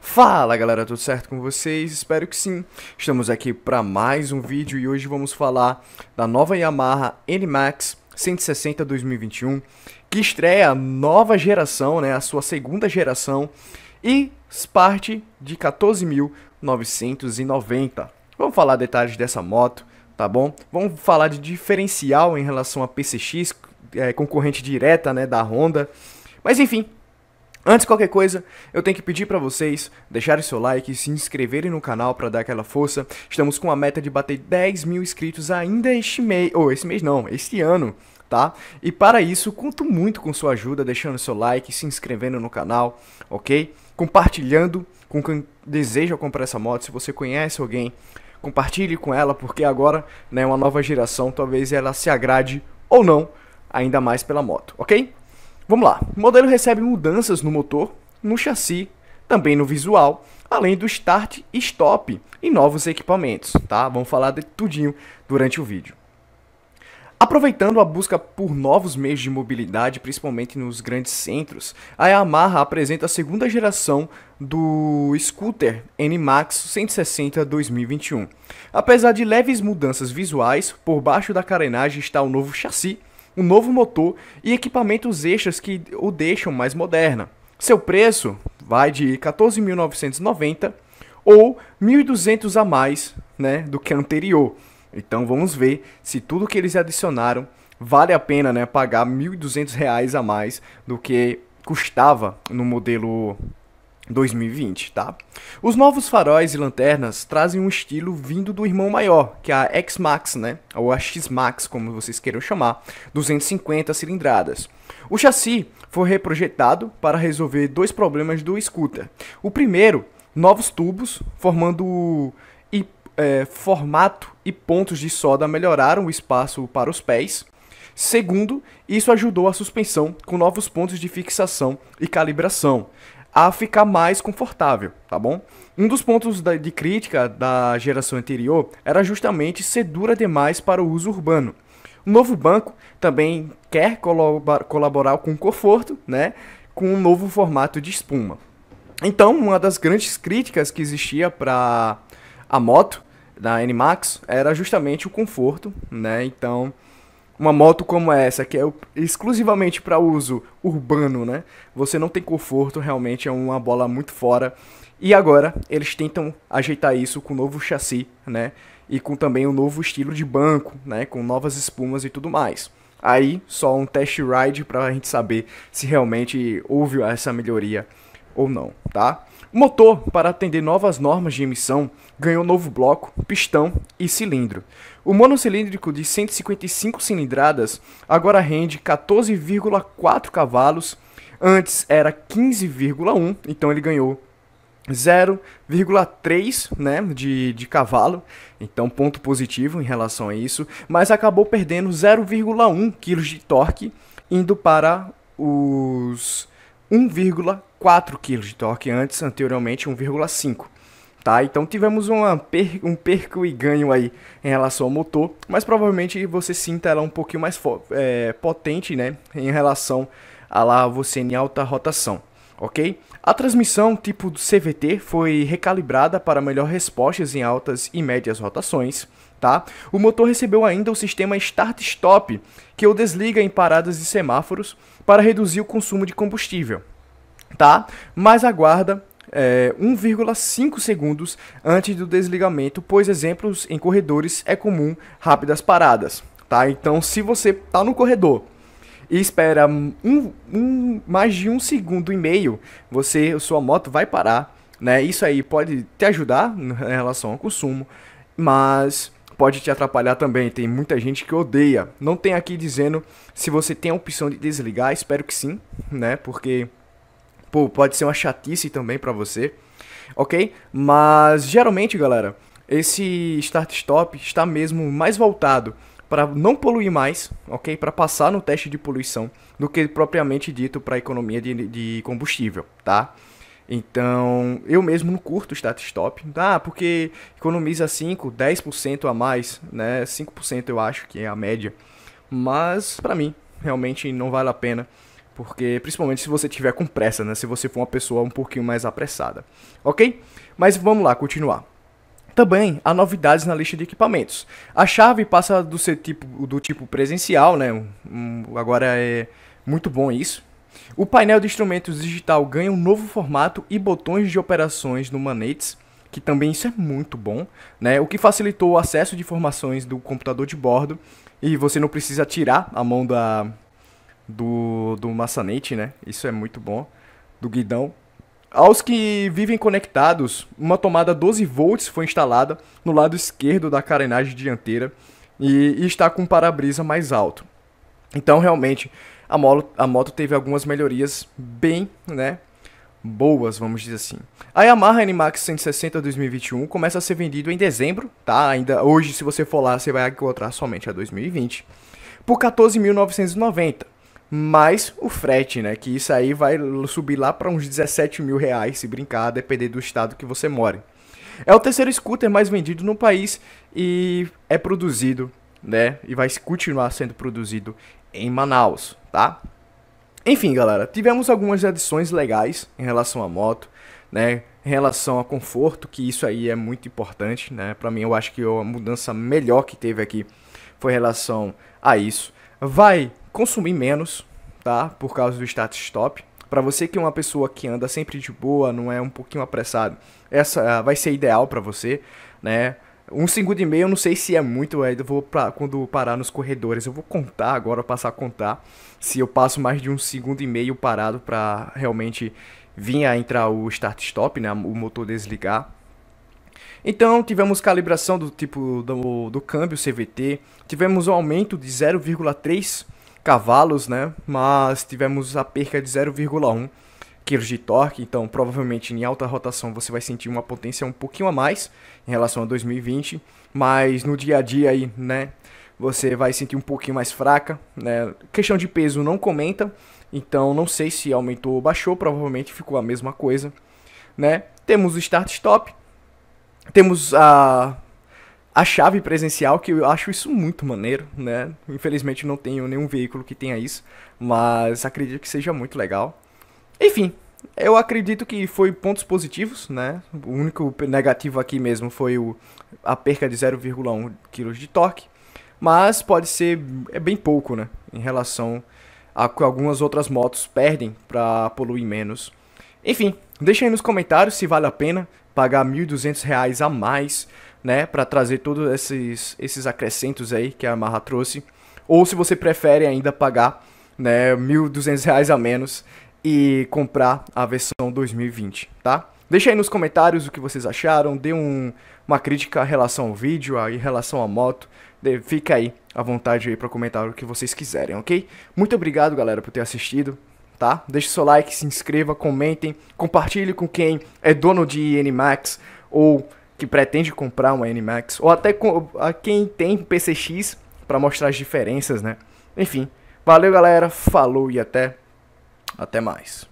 Fala galera, tudo certo com vocês? Espero que sim. Estamos aqui para mais um vídeo e hoje vamos falar da nova Yamaha NMAX 160 2021, que estreia a nova geração, né, a sua segunda geração e parte de 14.990. Vamos falar detalhes dessa moto, tá bom? Vamos falar de diferencial em relação à PCX, é, concorrente direta, né, da Honda. Mas enfim, Antes de qualquer coisa, eu tenho que pedir para vocês deixarem seu like, se inscreverem no canal para dar aquela força. Estamos com a meta de bater 10 mil inscritos ainda este mês, ou oh, esse mês não, este ano, tá? E para isso, conto muito com sua ajuda, deixando seu like, se inscrevendo no canal, ok? Compartilhando com quem deseja comprar essa moto, se você conhece alguém, compartilhe com ela, porque agora, né, uma nova geração, talvez ela se agrade ou não, ainda mais pela moto, ok? Vamos lá. O modelo recebe mudanças no motor, no chassi, também no visual, além do start e stop e novos equipamentos, tá? Vamos falar de tudinho durante o vídeo. Aproveitando a busca por novos meios de mobilidade, principalmente nos grandes centros, a Yamaha apresenta a segunda geração do scooter NMAX 160 2021. Apesar de leves mudanças visuais, por baixo da carenagem está o novo chassi um novo motor e equipamentos extras que o deixam mais moderna. Seu preço vai de 14.990 ou 1.200 a mais né, do que anterior. Então vamos ver se tudo que eles adicionaram vale a pena né, pagar 1.200 reais a mais do que custava no modelo 2020, tá? Os novos faróis e lanternas trazem um estilo vindo do irmão maior, que é a X-Max, né? Ou a X-Max, como vocês queiram chamar, 250 cilindradas. O chassi foi reprojetado para resolver dois problemas do scooter. O primeiro, novos tubos, formando e, é, formato e pontos de soda melhoraram o espaço para os pés. Segundo, isso ajudou a suspensão com novos pontos de fixação e calibração a ficar mais confortável, tá bom? Um dos pontos de crítica da geração anterior era justamente ser dura demais para o uso urbano. O novo banco também quer colaborar com o conforto, né, com um novo formato de espuma. Então, uma das grandes críticas que existia para a moto da NMAX era justamente o conforto, né? Então, uma moto como essa, que é exclusivamente para uso urbano, né? Você não tem conforto, realmente é uma bola muito fora. E agora eles tentam ajeitar isso com o um novo chassi, né? E com também o um novo estilo de banco, né? Com novas espumas e tudo mais. Aí só um test ride para a gente saber se realmente houve essa melhoria ou não, tá? O motor, para atender novas normas de emissão, ganhou novo bloco, pistão e cilindro. O monocilíndrico de 155 cilindradas agora rende 14,4 cavalos, antes era 15,1, então ele ganhou 0,3 né, de, de cavalo, então ponto positivo em relação a isso, mas acabou perdendo 0,1 kg de torque, indo para os 1,4 kg de torque antes, anteriormente 1,5. Tá? Então tivemos uma per um perco e ganho aí em relação ao motor, mas provavelmente você sinta ela um pouquinho mais é, potente né? em relação a lá você em alta rotação, ok? A transmissão tipo CVT foi recalibrada para melhor respostas em altas e médias rotações, tá? O motor recebeu ainda o sistema Start-Stop, que o desliga em paradas de semáforos, para reduzir o consumo de combustível, tá? Mas aguarda é, 1,5 segundos antes do desligamento, pois exemplos em corredores é comum rápidas paradas, tá? Então, se você tá no corredor e espera um, um, mais de um segundo e meio, você, sua moto vai parar, né? Isso aí pode te ajudar em relação ao consumo, mas pode te atrapalhar também. Tem muita gente que odeia. Não tem aqui dizendo se você tem a opção de desligar, espero que sim, né? Porque pô, pode ser uma chatice também para você. OK? Mas geralmente, galera, esse start stop está mesmo mais voltado para não poluir mais, ok? Para passar no teste de poluição do que propriamente dito para economia de, de combustível, tá? Então, eu mesmo não curto status stop Ah, porque economiza 5, 10% a mais, né? 5% eu acho que é a média. Mas para mim realmente não vale a pena, porque principalmente se você tiver com pressa, né? Se você for uma pessoa um pouquinho mais apressada. OK? Mas vamos lá, continuar. Também há novidades na lista de equipamentos. A chave passa do ser tipo do tipo presencial, né? Um, agora é muito bom isso o painel de instrumentos digital ganha um novo formato e botões de operações no manetes, que também isso é muito bom, né? O que facilitou o acesso de informações do computador de bordo e você não precisa tirar a mão da do, do maçanete, né? Isso é muito bom, do guidão. Aos que vivem conectados, uma tomada 12 volts foi instalada no lado esquerdo da carenagem dianteira e, e está com um para-brisa mais alto. Então, realmente, a moto, a moto teve algumas melhorias bem, né, boas, vamos dizer assim. A Yamaha NMAX 160 2021 começa a ser vendido em dezembro, tá? Ainda hoje, se você for lá, você vai encontrar somente a 2020 por 14.990, mais o frete, né? Que isso aí vai subir lá para uns 17 mil reais, se brincar, depender do estado que você mora. É o terceiro scooter mais vendido no país e é produzido né? E vai continuar sendo produzido em Manaus, tá? Enfim, galera, tivemos algumas adições legais em relação à moto, né? Em relação a conforto, que isso aí é muito importante, né? Para mim, eu acho que a mudança melhor que teve aqui foi em relação a isso. Vai consumir menos, tá? Por causa do status stop. Para você que é uma pessoa que anda sempre de boa, não é um pouquinho apressado, essa ah, vai ser ideal para você, né? Um segundo e meio, eu não sei se é muito, eu vou pra, quando parar nos corredores, eu vou contar agora, passar a contar, se eu passo mais de um segundo e meio parado para realmente vir a entrar o start-stop, né, o motor desligar. Então, tivemos calibração do tipo do, do câmbio CVT, tivemos um aumento de 0,3 cavalos, né, mas tivemos a perca de 0,1 quilos de torque, então provavelmente em alta rotação você vai sentir uma potência um pouquinho a mais em relação a 2020, mas no dia a dia aí, né, você vai sentir um pouquinho mais fraca, né? Questão de peso não comenta, então não sei se aumentou ou baixou, provavelmente ficou a mesma coisa, né? Temos o start stop, temos a a chave presencial, que eu acho isso muito maneiro, né? Infelizmente não tenho nenhum veículo que tenha isso, mas acredito que seja muito legal. Enfim, eu acredito que foi pontos positivos, né? O único negativo aqui mesmo foi o, a perca de 0,1 kg de torque, mas pode ser é bem pouco, né? Em relação a que algumas outras motos perdem para poluir menos. Enfim, deixa aí nos comentários se vale a pena pagar R$ 1.200 a mais, né, para trazer todos esses esses acrescentos aí que a Yamaha trouxe, ou se você prefere ainda pagar, né, R$ 1.200 a menos e comprar a versão 2020, tá? Deixa aí nos comentários o que vocês acharam, dê um, uma crítica em relação ao vídeo, em relação à moto, de, fica aí à vontade aí para comentar o que vocês quiserem, ok? Muito obrigado, galera, por ter assistido, tá? Deixe seu like, se inscreva, comentem, compartilhe com quem é dono de NMAX ou que pretende comprar uma NMAX, ou até com, a quem tem PCX para mostrar as diferenças, né? Enfim, valeu, galera, falou e até até mais.